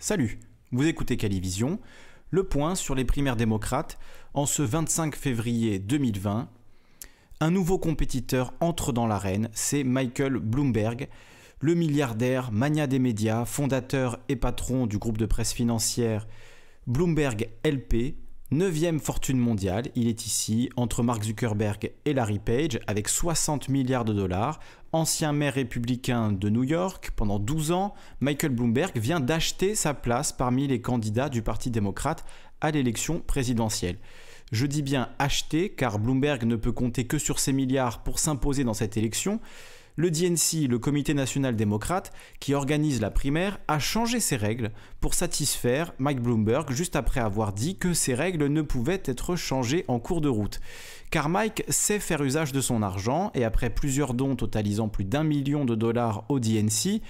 Salut, vous écoutez Calivision, le point sur les primaires démocrates en ce 25 février 2020. Un nouveau compétiteur entre dans l'arène, c'est Michael Bloomberg, le milliardaire, magnat des médias, fondateur et patron du groupe de presse financière Bloomberg LP, 9e fortune mondiale, il est ici entre Mark Zuckerberg et Larry Page avec 60 milliards de dollars ancien maire républicain de New York pendant 12 ans, Michael Bloomberg vient d'acheter sa place parmi les candidats du Parti démocrate à l'élection présidentielle. Je dis bien acheter car Bloomberg ne peut compter que sur ses milliards pour s'imposer dans cette élection le DNC, le Comité national démocrate, qui organise la primaire, a changé ses règles pour satisfaire Mike Bloomberg juste après avoir dit que ces règles ne pouvaient être changées en cours de route. Car Mike sait faire usage de son argent et après plusieurs dons totalisant plus d'un million de dollars au DNC,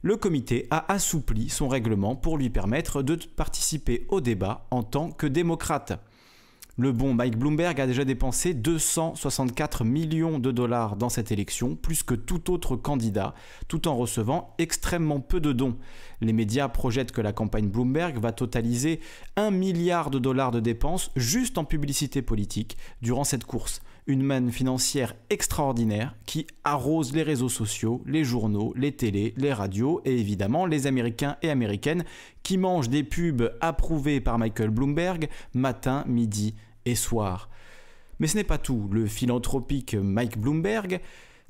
le comité a assoupli son règlement pour lui permettre de participer au débat en tant que démocrate. Le bon Mike Bloomberg a déjà dépensé 264 millions de dollars dans cette élection, plus que tout autre candidat, tout en recevant extrêmement peu de dons. Les médias projettent que la campagne Bloomberg va totaliser 1 milliard de dollars de dépenses juste en publicité politique durant cette course une manne financière extraordinaire qui arrose les réseaux sociaux, les journaux, les télés, les radios et évidemment les Américains et Américaines qui mangent des pubs approuvées par Michael Bloomberg matin, midi et soir. Mais ce n'est pas tout, le philanthropique Mike Bloomberg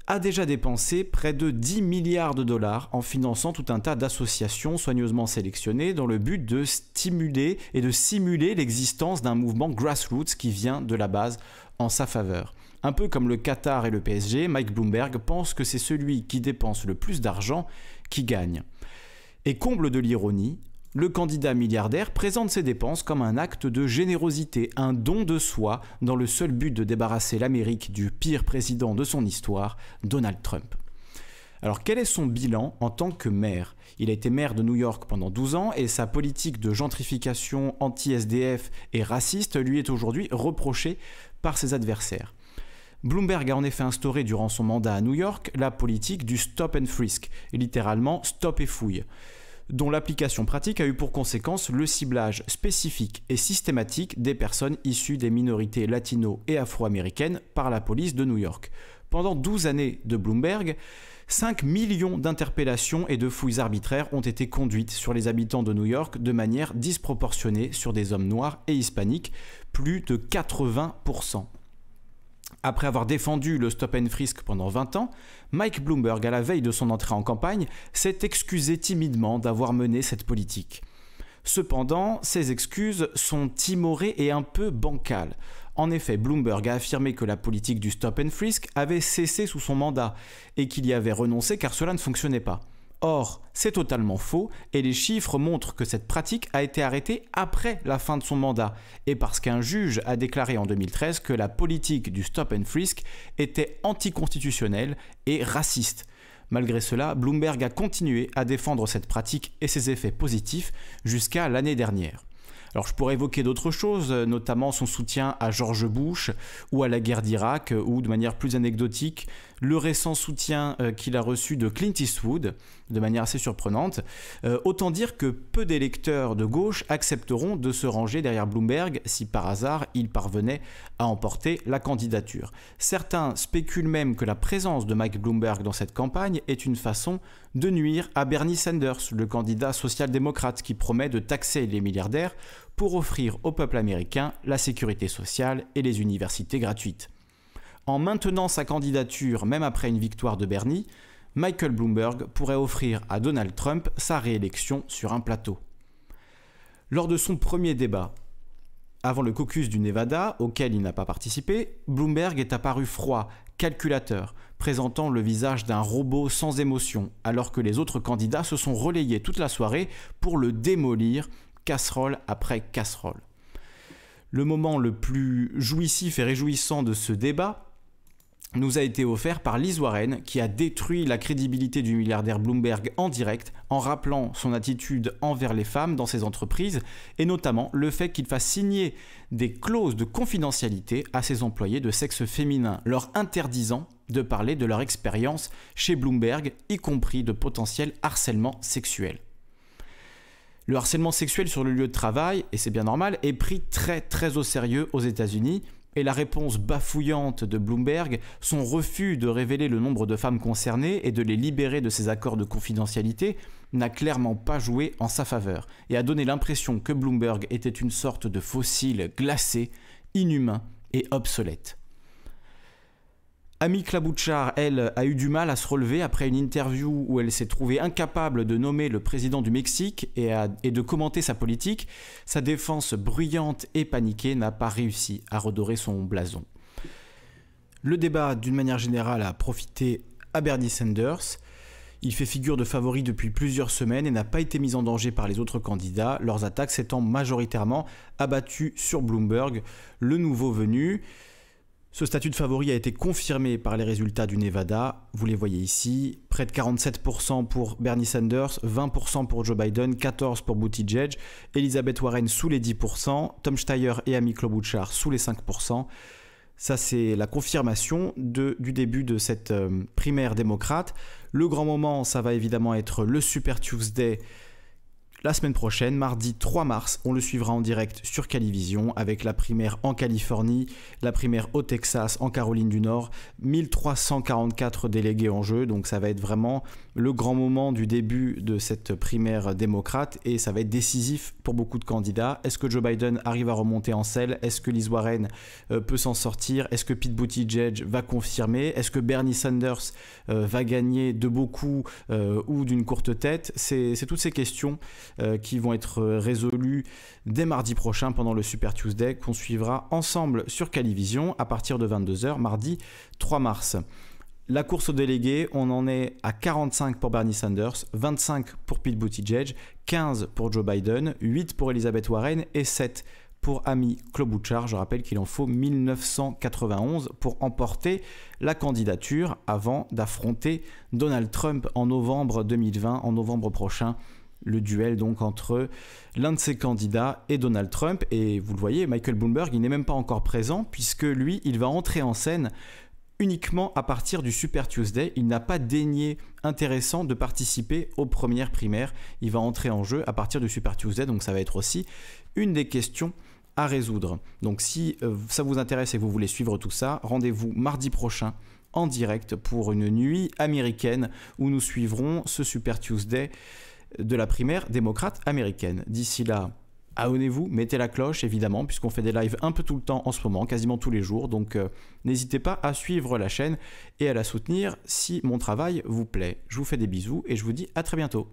a déjà dépensé près de 10 milliards de dollars en finançant tout un tas d'associations soigneusement sélectionnées dans le but de stimuler et de simuler l'existence d'un mouvement grassroots qui vient de la base en sa faveur. Un peu comme le Qatar et le PSG, Mike Bloomberg pense que c'est celui qui dépense le plus d'argent qui gagne. Et comble de l'ironie, le candidat milliardaire présente ses dépenses comme un acte de générosité, un don de soi, dans le seul but de débarrasser l'Amérique du pire président de son histoire, Donald Trump. Alors quel est son bilan en tant que maire Il a été maire de New York pendant 12 ans et sa politique de gentrification anti-SDF et raciste lui est aujourd'hui reprochée par ses adversaires. Bloomberg a en effet instauré durant son mandat à New York la politique du stop and frisk, littéralement stop et fouille dont l'application pratique a eu pour conséquence le ciblage spécifique et systématique des personnes issues des minorités latino et afro-américaines par la police de New York. Pendant 12 années de Bloomberg, 5 millions d'interpellations et de fouilles arbitraires ont été conduites sur les habitants de New York de manière disproportionnée sur des hommes noirs et hispaniques, plus de 80%. Après avoir défendu le stop and frisk pendant 20 ans, Mike Bloomberg, à la veille de son entrée en campagne, s'est excusé timidement d'avoir mené cette politique. Cependant, ces excuses sont timorées et un peu bancales. En effet, Bloomberg a affirmé que la politique du stop and frisk avait cessé sous son mandat et qu'il y avait renoncé car cela ne fonctionnait pas. Or, c'est totalement faux et les chiffres montrent que cette pratique a été arrêtée après la fin de son mandat et parce qu'un juge a déclaré en 2013 que la politique du stop and frisk était anticonstitutionnelle et raciste. Malgré cela, Bloomberg a continué à défendre cette pratique et ses effets positifs jusqu'à l'année dernière. Alors je pourrais évoquer d'autres choses, notamment son soutien à George Bush ou à la guerre d'Irak, euh, ou de manière plus anecdotique, le récent soutien euh, qu'il a reçu de Clint Eastwood, de manière assez surprenante. Euh, autant dire que peu d'électeurs de gauche accepteront de se ranger derrière Bloomberg si par hasard il parvenait à emporter la candidature. Certains spéculent même que la présence de Mike Bloomberg dans cette campagne est une façon de nuire à Bernie Sanders, le candidat social-démocrate qui promet de taxer les milliardaires pour offrir au peuple américain la sécurité sociale et les universités gratuites. En maintenant sa candidature même après une victoire de Bernie, Michael Bloomberg pourrait offrir à Donald Trump sa réélection sur un plateau. Lors de son premier débat, avant le caucus du Nevada, auquel il n'a pas participé, Bloomberg est apparu froid, calculateur, présentant le visage d'un robot sans émotion, alors que les autres candidats se sont relayés toute la soirée pour le démolir, casserole après casserole. Le moment le plus jouissif et réjouissant de ce débat nous a été offert par Liz Warren, qui a détruit la crédibilité du milliardaire Bloomberg en direct en rappelant son attitude envers les femmes dans ses entreprises, et notamment le fait qu'il fasse signer des clauses de confidentialité à ses employés de sexe féminin, leur interdisant de parler de leur expérience chez Bloomberg, y compris de potentiel harcèlement sexuel. Le harcèlement sexuel sur le lieu de travail, et c'est bien normal, est pris très très au sérieux aux États-Unis, et la réponse bafouillante de Bloomberg, son refus de révéler le nombre de femmes concernées et de les libérer de ces accords de confidentialité, n'a clairement pas joué en sa faveur et a donné l'impression que Bloomberg était une sorte de fossile glacé, inhumain et obsolète. Amy Klabouchar, elle, a eu du mal à se relever après une interview où elle s'est trouvée incapable de nommer le président du Mexique et, et de commenter sa politique. Sa défense bruyante et paniquée n'a pas réussi à redorer son blason. Le débat, d'une manière générale, a profité à Bernie Sanders. Il fait figure de favori depuis plusieurs semaines et n'a pas été mis en danger par les autres candidats, leurs attaques s'étant majoritairement abattues sur Bloomberg, le nouveau venu. Ce statut de favori a été confirmé par les résultats du Nevada, vous les voyez ici, près de 47% pour Bernie Sanders, 20% pour Joe Biden, 14% pour Buttigieg, Elizabeth Warren sous les 10%, Tom Steyer et Amy Klobuchar sous les 5%. Ça, c'est la confirmation du début de cette euh, primaire démocrate. Le grand moment, ça va évidemment être le Super Tuesday la semaine prochaine, mardi 3 mars, on le suivra en direct sur Calivision avec la primaire en Californie, la primaire au Texas, en Caroline du Nord, 1344 délégués en jeu, donc ça va être vraiment le grand moment du début de cette primaire démocrate et ça va être décisif pour beaucoup de candidats. Est-ce que Joe Biden arrive à remonter en selle Est-ce que Liz Warren euh, peut s'en sortir Est-ce que Pete Buttigieg va confirmer Est-ce que Bernie Sanders euh, va gagner de beaucoup euh, ou d'une courte tête C'est toutes ces questions euh, qui vont être euh, résolus dès mardi prochain pendant le Super Tuesday qu'on suivra ensemble sur Calivision à partir de 22h mardi 3 mars. La course aux délégués, on en est à 45 pour Bernie Sanders, 25 pour Pete Buttigieg, 15 pour Joe Biden, 8 pour Elizabeth Warren et 7 pour Amy Klobuchar. Je rappelle qu'il en faut 1991 pour emporter la candidature avant d'affronter Donald Trump en novembre 2020, en novembre prochain le duel donc entre l'un de ses candidats et Donald Trump. Et vous le voyez, Michael Bloomberg, il n'est même pas encore présent, puisque lui, il va entrer en scène uniquement à partir du Super Tuesday. Il n'a pas daigné intéressant de participer aux premières primaires. Il va entrer en jeu à partir du Super Tuesday, donc ça va être aussi une des questions à résoudre. Donc si euh, ça vous intéresse et que vous voulez suivre tout ça, rendez-vous mardi prochain en direct pour une nuit américaine où nous suivrons ce Super Tuesday de la primaire démocrate américaine. D'ici là, abonnez-vous, mettez la cloche évidemment, puisqu'on fait des lives un peu tout le temps en ce moment, quasiment tous les jours. Donc euh, n'hésitez pas à suivre la chaîne et à la soutenir si mon travail vous plaît. Je vous fais des bisous et je vous dis à très bientôt.